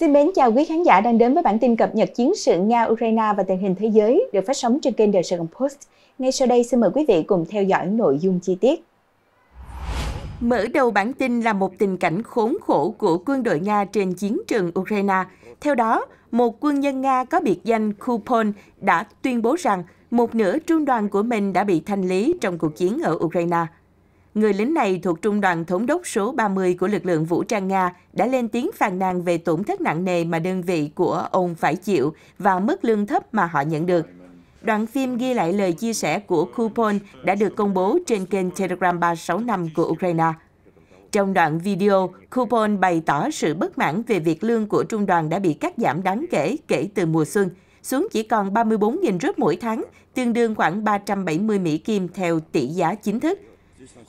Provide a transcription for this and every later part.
Xin mến chào quý khán giả đang đến với bản tin cập nhật chiến sự Nga-Ukraine và tình hình thế giới được phát sóng trên kênh The Sài Gòn Post. Ngay sau đây xin mời quý vị cùng theo dõi nội dung chi tiết. Mở đầu bản tin là một tình cảnh khốn khổ của quân đội Nga trên chiến trường Ukraine. Theo đó, một quân nhân Nga có biệt danh Kupon đã tuyên bố rằng một nửa trung đoàn của mình đã bị thanh lý trong cuộc chiến ở Ukraine – người lính này thuộc trung đoàn thống đốc số 30 của lực lượng vũ trang Nga đã lên tiếng phàn nàn về tổn thất nặng nề mà đơn vị của ông phải chịu và mức lương thấp mà họ nhận được. Đoạn phim ghi lại lời chia sẻ của Kupol đã được công bố trên kênh Telegram 365 của Ukraine. Trong đoạn video, Kupol bày tỏ sự bất mãn về việc lương của trung đoàn đã bị cắt giảm đáng kể kể từ mùa xuân, xuống chỉ còn 34.000 rúp mỗi tháng, tương đương khoảng 370 Mỹ Kim theo tỷ giá chính thức,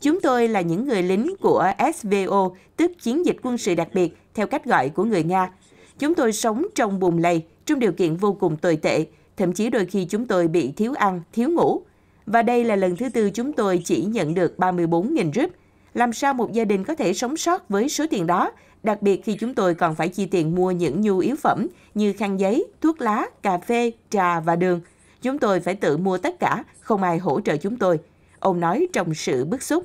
Chúng tôi là những người lính của SVO, tức chiến dịch quân sự đặc biệt, theo cách gọi của người Nga. Chúng tôi sống trong bùn lầy, trong điều kiện vô cùng tồi tệ, thậm chí đôi khi chúng tôi bị thiếu ăn, thiếu ngủ. Và đây là lần thứ tư chúng tôi chỉ nhận được 34.000 rúp. Làm sao một gia đình có thể sống sót với số tiền đó, đặc biệt khi chúng tôi còn phải chi tiền mua những nhu yếu phẩm như khăn giấy, thuốc lá, cà phê, trà và đường. Chúng tôi phải tự mua tất cả, không ai hỗ trợ chúng tôi ông nói trong sự bức xúc.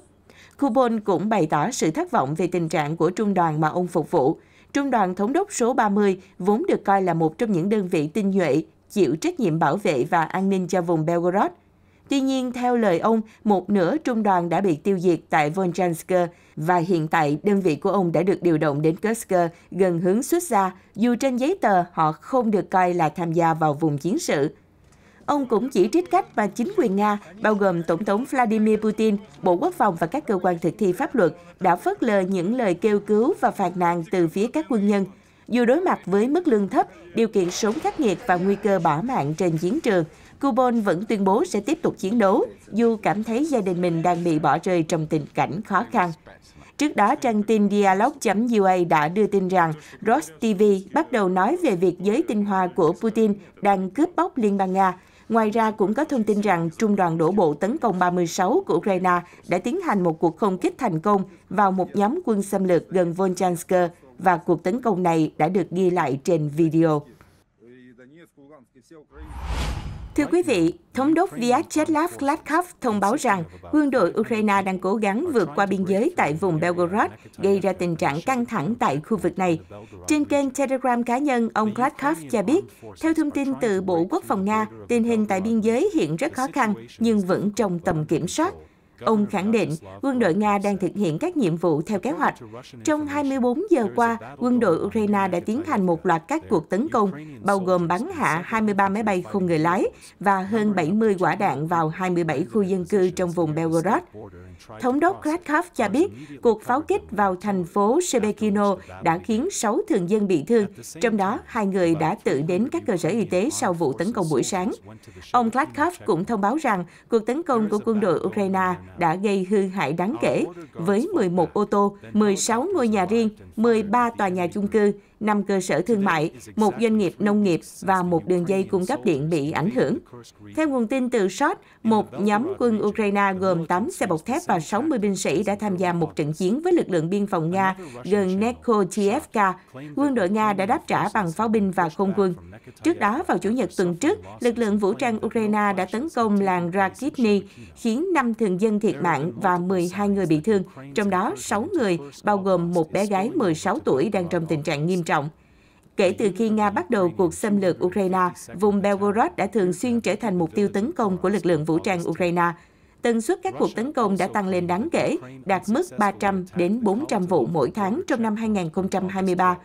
Kubon cũng bày tỏ sự thất vọng về tình trạng của trung đoàn mà ông phục vụ. Trung đoàn thống đốc số 30 vốn được coi là một trong những đơn vị tinh nhuệ, chịu trách nhiệm bảo vệ và an ninh cho vùng Belgorod. Tuy nhiên, theo lời ông, một nửa trung đoàn đã bị tiêu diệt tại Volchansk và hiện tại đơn vị của ông đã được điều động đến Kursk gần hướng xuất ra, dù trên giấy tờ họ không được coi là tham gia vào vùng chiến sự. Ông cũng chỉ trích cách mà chính quyền Nga, bao gồm Tổng thống Vladimir Putin, Bộ Quốc phòng và các cơ quan thực thi pháp luật, đã phớt lờ những lời kêu cứu và phàn nàn từ phía các quân nhân. Dù đối mặt với mức lương thấp, điều kiện sống khắc nghiệt và nguy cơ bỏ mạng trên chiến trường, Kubon vẫn tuyên bố sẽ tiếp tục chiến đấu, dù cảm thấy gia đình mình đang bị bỏ rơi trong tình cảnh khó khăn. Trước đó, trang tin Dialog.ua đã đưa tin rằng Ross TV bắt đầu nói về việc giới tinh hoa của Putin đang cướp bóc Liên bang Nga, Ngoài ra, cũng có thông tin rằng Trung đoàn đổ bộ tấn công 36 của Ukraine đã tiến hành một cuộc không kích thành công vào một nhóm quân xâm lược gần Volchansk và cuộc tấn công này đã được ghi lại trên video. Thưa quý vị, Thống đốc Vyacheslav Gladkov thông báo rằng quân đội Ukraine đang cố gắng vượt qua biên giới tại vùng Belgorod, gây ra tình trạng căng thẳng tại khu vực này. Trên kênh Telegram cá nhân, ông Gladkov cho biết, theo thông tin từ Bộ Quốc phòng Nga, tình hình tại biên giới hiện rất khó khăn nhưng vẫn trong tầm kiểm soát. Ông khẳng định quân đội Nga đang thực hiện các nhiệm vụ theo kế hoạch. Trong 24 giờ qua, quân đội Ukraine đã tiến hành một loạt các cuộc tấn công, bao gồm bắn hạ 23 máy bay không người lái và hơn 70 quả đạn vào 27 khu dân cư trong vùng Belgorod. Thống đốc Kratkov cho biết cuộc pháo kích vào thành phố Shebekino đã khiến 6 thường dân bị thương, trong đó hai người đã tự đến các cơ sở y tế sau vụ tấn công buổi sáng. Ông Kratkov cũng thông báo rằng cuộc tấn công của quân đội Ukraine đã gây hư hại đáng kể với 11 ô tô, 16 ngôi nhà riêng 13 tòa nhà chung cư, 5 cơ sở thương mại, một doanh nghiệp nông nghiệp và một đường dây cung cấp điện bị ảnh hưởng. Theo nguồn tin từ Sot, một nhóm quân Ukraine gồm 8 xe bọc thép và 60 binh sĩ đã tham gia một trận chiến với lực lượng biên phòng Nga gần Nekhotievka. Quân đội Nga đã đáp trả bằng pháo binh và không quân. Trước đó, vào Chủ nhật tuần trước, lực lượng vũ trang Ukraine đã tấn công làng Rakitny, khiến 5 thường dân thiệt mạng và 12 người bị thương, trong đó 6 người, bao gồm một bé gái 10 16 tuổi đang trong tình trạng nghiêm trọng. Kể từ khi Nga bắt đầu cuộc xâm lược Ukraine, vùng Belgorod đã thường xuyên trở thành mục tiêu tấn công của lực lượng vũ trang Ukraine. Tần suất các cuộc tấn công đã tăng lên đáng kể, đạt mức 300 đến 400 vụ mỗi tháng trong năm 2023.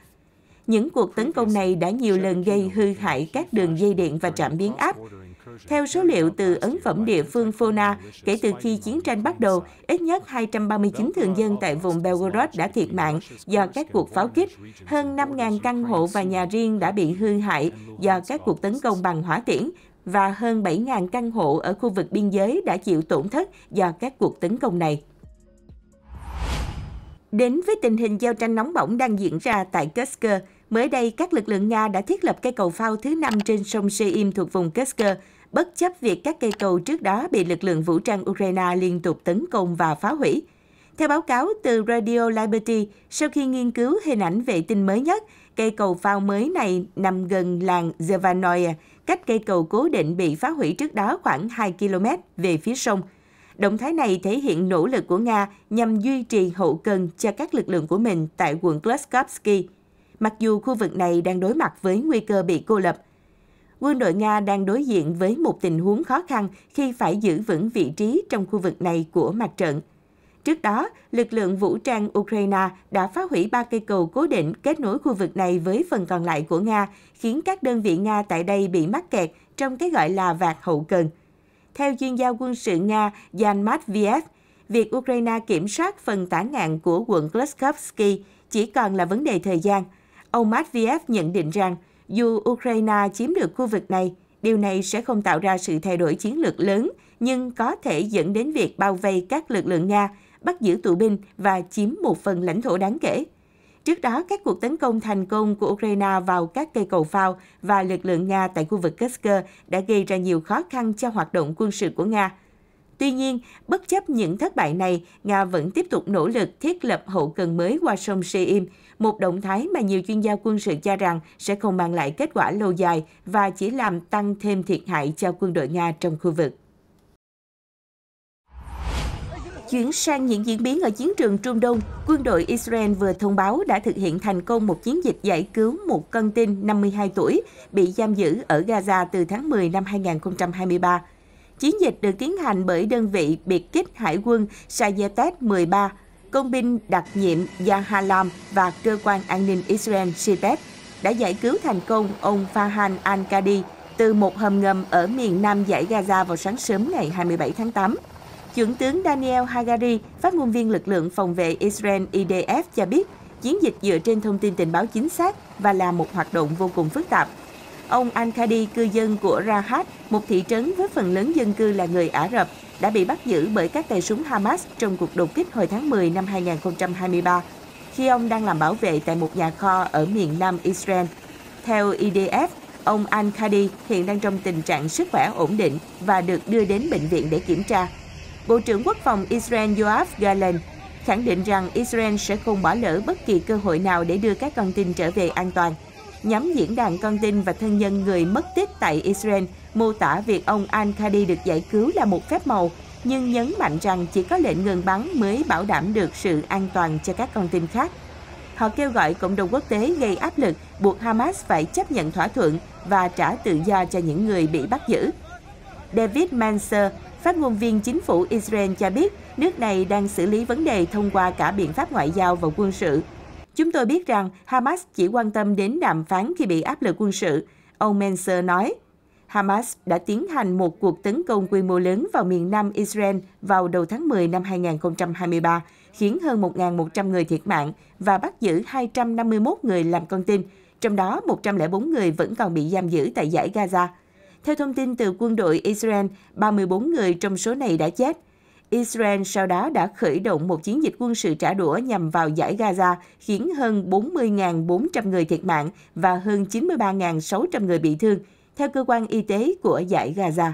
Những cuộc tấn công này đã nhiều lần gây hư hại các đường dây điện và trạm biến áp, theo số liệu từ ấn phẩm địa phương Fona, kể từ khi chiến tranh bắt đầu, ít nhất 239 thường dân tại vùng Belgorod đã thiệt mạng do các cuộc pháo kích. Hơn 5.000 căn hộ và nhà riêng đã bị hư hại do các cuộc tấn công bằng hỏa tiễn và hơn 7.000 căn hộ ở khu vực biên giới đã chịu tổn thất do các cuộc tấn công này. Đến với tình hình giao tranh nóng bỏng đang diễn ra tại Kursk, mới đây các lực lượng Nga đã thiết lập cây cầu phao thứ năm trên sông Seim thuộc vùng Kursk bất chấp việc các cây cầu trước đó bị lực lượng vũ trang Ukraine liên tục tấn công và phá hủy. Theo báo cáo từ Radio Liberty, sau khi nghiên cứu hình ảnh vệ tinh mới nhất, cây cầu phao mới này nằm gần làng Zavanoye, cách cây cầu cố định bị phá hủy trước đó khoảng 2 km về phía sông. Động thái này thể hiện nỗ lực của Nga nhằm duy trì hậu cần cho các lực lượng của mình tại quận Glasgowski. Mặc dù khu vực này đang đối mặt với nguy cơ bị cô lập, quân đội Nga đang đối diện với một tình huống khó khăn khi phải giữ vững vị trí trong khu vực này của mặt trận. Trước đó, lực lượng vũ trang Ukraine đã phá hủy ba cây cầu cố định kết nối khu vực này với phần còn lại của Nga, khiến các đơn vị Nga tại đây bị mắc kẹt trong cái gọi là vạt hậu cần. Theo chuyên gia quân sự Nga Yan Matviev, việc Ukraine kiểm soát phần tả ngạn của quận Glasgowski chỉ còn là vấn đề thời gian. Ông Matviev nhận định rằng, dù Ukraine chiếm được khu vực này, điều này sẽ không tạo ra sự thay đổi chiến lược lớn, nhưng có thể dẫn đến việc bao vây các lực lượng Nga, bắt giữ tù binh và chiếm một phần lãnh thổ đáng kể. Trước đó, các cuộc tấn công thành công của Ukraine vào các cây cầu phao và lực lượng Nga tại khu vực Kursk đã gây ra nhiều khó khăn cho hoạt động quân sự của Nga. Tuy nhiên, bất chấp những thất bại này, Nga vẫn tiếp tục nỗ lực thiết lập hậu cần mới qua sông Seim, một động thái mà nhiều chuyên gia quân sự cho rằng sẽ không mang lại kết quả lâu dài và chỉ làm tăng thêm thiệt hại cho quân đội Nga trong khu vực. Chuyển sang những diễn biến ở chiến trường Trung Đông, quân đội Israel vừa thông báo đã thực hiện thành công một chiến dịch giải cứu một con tin 52 tuổi bị giam giữ ở Gaza từ tháng 10 năm 2023. Chiến dịch được tiến hành bởi đơn vị biệt kích Hải quân Sayetet 13, công binh đặc nhiệm Yahalam và cơ quan an ninh Israel Shipet đã giải cứu thành công ông Fahan al-Qadi từ một hầm ngầm ở miền nam giải Gaza vào sáng sớm ngày 27 tháng 8. Chuẩn tướng Daniel Hagari, phát ngôn viên lực lượng phòng vệ Israel IDF cho biết, chiến dịch dựa trên thông tin tình báo chính xác và là một hoạt động vô cùng phức tạp Ông Al-Khadi, cư dân của Rahat, một thị trấn với phần lớn dân cư là người Ả Rập, đã bị bắt giữ bởi các tay súng Hamas trong cuộc đột kích hồi tháng 10 năm 2023, khi ông đang làm bảo vệ tại một nhà kho ở miền nam Israel. Theo IDF, ông Al-Khadi hiện đang trong tình trạng sức khỏe ổn định và được đưa đến bệnh viện để kiểm tra. Bộ trưởng Quốc phòng Israel Yoav Gallant khẳng định rằng Israel sẽ không bỏ lỡ bất kỳ cơ hội nào để đưa các con tin trở về an toàn – nhóm diễn đàn con tin và thân nhân người mất tích tại Israel mô tả việc ông Al-Qadi được giải cứu là một phép màu, nhưng nhấn mạnh rằng chỉ có lệnh ngừng bắn mới bảo đảm được sự an toàn cho các con tin khác. Họ kêu gọi cộng đồng quốc tế gây áp lực buộc Hamas phải chấp nhận thỏa thuận và trả tự do cho những người bị bắt giữ. David Manser, phát ngôn viên chính phủ Israel cho biết nước này đang xử lý vấn đề thông qua cả biện pháp ngoại giao và quân sự Chúng tôi biết rằng Hamas chỉ quan tâm đến đàm phán khi bị áp lực quân sự, ông Menser nói. Hamas đã tiến hành một cuộc tấn công quy mô lớn vào miền nam Israel vào đầu tháng 10 năm 2023, khiến hơn 1.100 người thiệt mạng và bắt giữ 251 người làm con tin, trong đó 104 người vẫn còn bị giam giữ tại giải Gaza. Theo thông tin từ quân đội Israel, 34 người trong số này đã chết, Israel sau đó đã khởi động một chiến dịch quân sự trả đũa nhằm vào giải Gaza, khiến hơn 40.400 người thiệt mạng và hơn 93.600 người bị thương, theo cơ quan y tế của giải Gaza.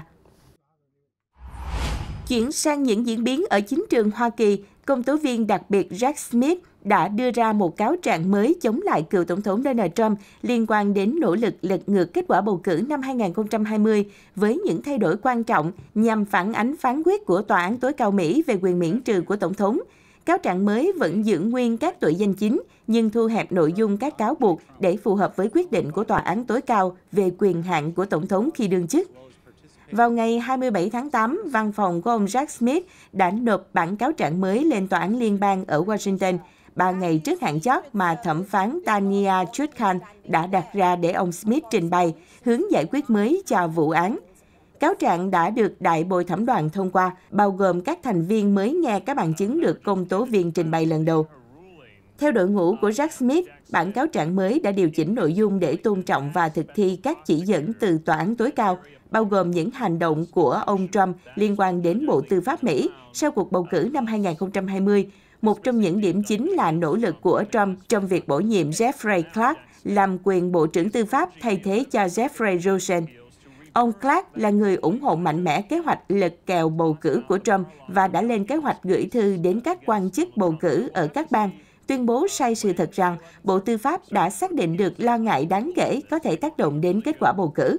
Chuyển sang những diễn biến ở chính trường Hoa Kỳ, công tố viên đặc biệt Jack Smith đã đưa ra một cáo trạng mới chống lại cựu Tổng thống Donald Trump liên quan đến nỗ lực lật ngược kết quả bầu cử năm 2020 với những thay đổi quan trọng nhằm phản ánh phán quyết của Tòa án tối cao Mỹ về quyền miễn trừ của Tổng thống. Cáo trạng mới vẫn giữ nguyên các tội danh chính, nhưng thu hẹp nội dung các cáo buộc để phù hợp với quyết định của Tòa án tối cao về quyền hạn của Tổng thống khi đương chức. Vào ngày 27 tháng 8, văn phòng của ông Jack Smith đã nộp bản cáo trạng mới lên tòa án liên bang ở Washington ba ngày trước hạn chót mà thẩm phán Tania Chutkan đã đặt ra để ông Smith trình bày hướng giải quyết mới cho vụ án. Cáo trạng đã được đại bồi thẩm đoàn thông qua, bao gồm các thành viên mới nghe các bằng chứng được công tố viên trình bày lần đầu. Theo đội ngũ của Jack Smith, bản cáo trạng mới đã điều chỉnh nội dung để tôn trọng và thực thi các chỉ dẫn từ tòa án tối cao, bao gồm những hành động của ông Trump liên quan đến Bộ Tư pháp Mỹ sau cuộc bầu cử năm 2020 một trong những điểm chính là nỗ lực của Trump trong việc bổ nhiệm Jeffrey Clark làm quyền Bộ trưởng Tư pháp thay thế cho Jeffrey Rosen. Ông Clark là người ủng hộ mạnh mẽ kế hoạch lật kèo bầu cử của Trump và đã lên kế hoạch gửi thư đến các quan chức bầu cử ở các bang, tuyên bố sai sự thật rằng Bộ Tư pháp đã xác định được lo ngại đáng kể có thể tác động đến kết quả bầu cử.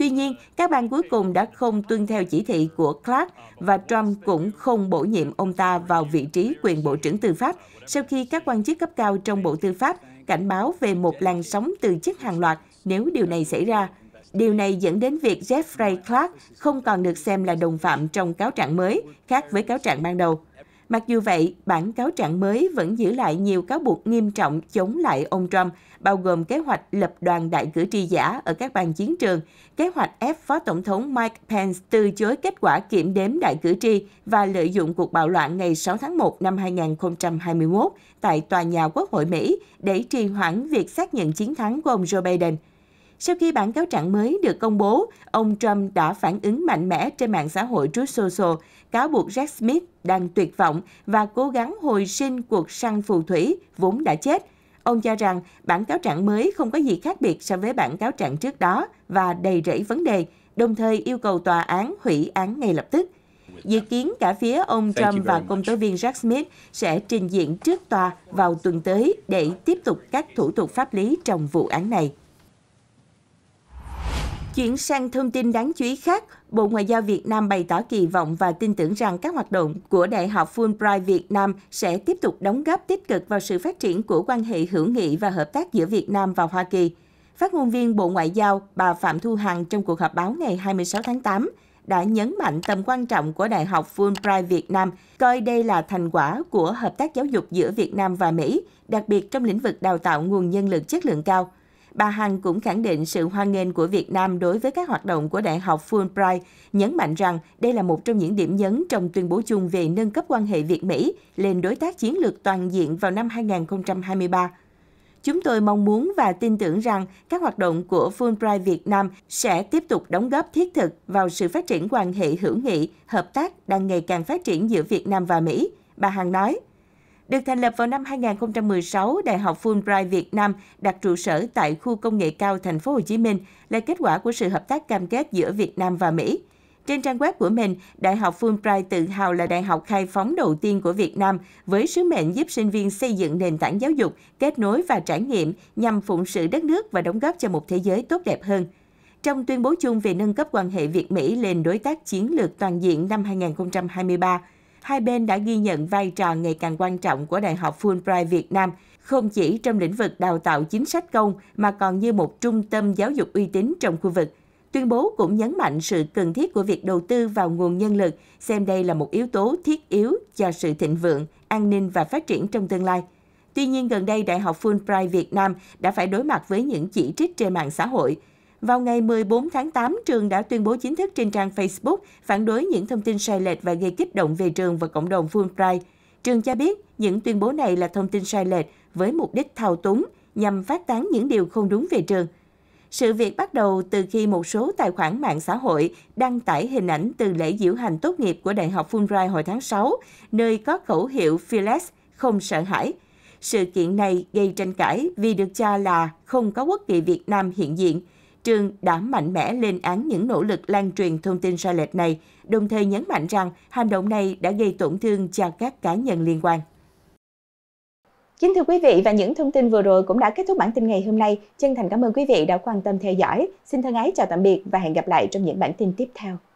Tuy nhiên, các bang cuối cùng đã không tuân theo chỉ thị của Clark và Trump cũng không bổ nhiệm ông ta vào vị trí quyền Bộ trưởng Tư pháp sau khi các quan chức cấp cao trong Bộ Tư pháp cảnh báo về một làn sóng từ chức hàng loạt nếu điều này xảy ra. Điều này dẫn đến việc Jeffrey Clark không còn được xem là đồng phạm trong cáo trạng mới, khác với cáo trạng ban đầu. Mặc dù vậy, bản cáo trạng mới vẫn giữ lại nhiều cáo buộc nghiêm trọng chống lại ông Trump, bao gồm kế hoạch lập đoàn đại cử tri giả ở các bàn chiến trường, kế hoạch ép Phó Tổng thống Mike Pence từ chối kết quả kiểm đếm đại cử tri và lợi dụng cuộc bạo loạn ngày 6 tháng 1 năm 2021 tại Tòa nhà Quốc hội Mỹ để trì hoãn việc xác nhận chiến thắng của ông Joe Biden – sau khi bản cáo trạng mới được công bố, ông Trump đã phản ứng mạnh mẽ trên mạng xã hội Truth Social, cáo buộc Jack Smith đang tuyệt vọng và cố gắng hồi sinh cuộc săn phù thủy vốn đã chết. Ông cho rằng bản cáo trạng mới không có gì khác biệt so với bản cáo trạng trước đó và đầy rẫy vấn đề, đồng thời yêu cầu tòa án hủy án ngay lập tức. Dự kiến cả phía ông Trump và công tố viên Jack Smith sẽ trình diện trước tòa vào tuần tới để tiếp tục các thủ tục pháp lý trong vụ án này. Chuyển sang thông tin đáng chú ý khác, Bộ Ngoại giao Việt Nam bày tỏ kỳ vọng và tin tưởng rằng các hoạt động của Đại học Fulbright Việt Nam sẽ tiếp tục đóng góp tích cực vào sự phát triển của quan hệ hữu nghị và hợp tác giữa Việt Nam và Hoa Kỳ. Phát ngôn viên Bộ Ngoại giao bà Phạm Thu Hằng trong cuộc họp báo ngày 26 tháng 8 đã nhấn mạnh tầm quan trọng của Đại học Fulbright Việt Nam, coi đây là thành quả của hợp tác giáo dục giữa Việt Nam và Mỹ, đặc biệt trong lĩnh vực đào tạo nguồn nhân lực chất lượng cao. Bà Hằng cũng khẳng định sự hoan nghênh của Việt Nam đối với các hoạt động của Đại học Fulbright, nhấn mạnh rằng đây là một trong những điểm nhấn trong tuyên bố chung về nâng cấp quan hệ Việt-Mỹ lên đối tác chiến lược toàn diện vào năm 2023. Chúng tôi mong muốn và tin tưởng rằng các hoạt động của Fulbright Việt Nam sẽ tiếp tục đóng góp thiết thực vào sự phát triển quan hệ hữu nghị, hợp tác đang ngày càng phát triển giữa Việt Nam và Mỹ, bà Hằng nói. Được thành lập vào năm 2016, Đại học Fulbright Việt Nam đặt trụ sở tại khu công nghệ cao thành phố Hồ Chí Minh là kết quả của sự hợp tác cam kết giữa Việt Nam và Mỹ. Trên trang web của mình, Đại học Fulbright tự hào là đại học khai phóng đầu tiên của Việt Nam với sứ mệnh giúp sinh viên xây dựng nền tảng giáo dục, kết nối và trải nghiệm nhằm phụng sự đất nước và đóng góp cho một thế giới tốt đẹp hơn. Trong tuyên bố chung về nâng cấp quan hệ Việt-Mỹ lên đối tác chiến lược toàn diện năm 2023, hai bên đã ghi nhận vai trò ngày càng quan trọng của Đại học Fulbright Việt Nam, không chỉ trong lĩnh vực đào tạo chính sách công mà còn như một trung tâm giáo dục uy tín trong khu vực. Tuyên bố cũng nhấn mạnh sự cần thiết của việc đầu tư vào nguồn nhân lực, xem đây là một yếu tố thiết yếu cho sự thịnh vượng, an ninh và phát triển trong tương lai. Tuy nhiên, gần đây Đại học Fulbright Việt Nam đã phải đối mặt với những chỉ trích trên mạng xã hội – vào ngày 14 tháng 8, trường đã tuyên bố chính thức trên trang Facebook phản đối những thông tin sai lệch và gây kích động về trường và cộng đồng Fulbright. Trường cho biết những tuyên bố này là thông tin sai lệch với mục đích thao túng nhằm phát tán những điều không đúng về trường. Sự việc bắt đầu từ khi một số tài khoản mạng xã hội đăng tải hình ảnh từ lễ diễu hành tốt nghiệp của Đại học Fulbright hồi tháng 6, nơi có khẩu hiệu "Philes không sợ hãi. Sự kiện này gây tranh cãi vì được cho là không có quốc kỳ Việt Nam hiện diện – Trương đã mạnh mẽ lên án những nỗ lực lan truyền thông tin sai lệch này, đồng thời nhấn mạnh rằng hành động này đã gây tổn thương cho các cá nhân liên quan. Kính thưa quý vị và những thông tin vừa rồi cũng đã kết thúc bản tin ngày hôm nay. Chân thành cảm ơn quý vị đã quan tâm theo dõi. Xin thân ái chào tạm biệt và hẹn gặp lại trong những bản tin tiếp theo.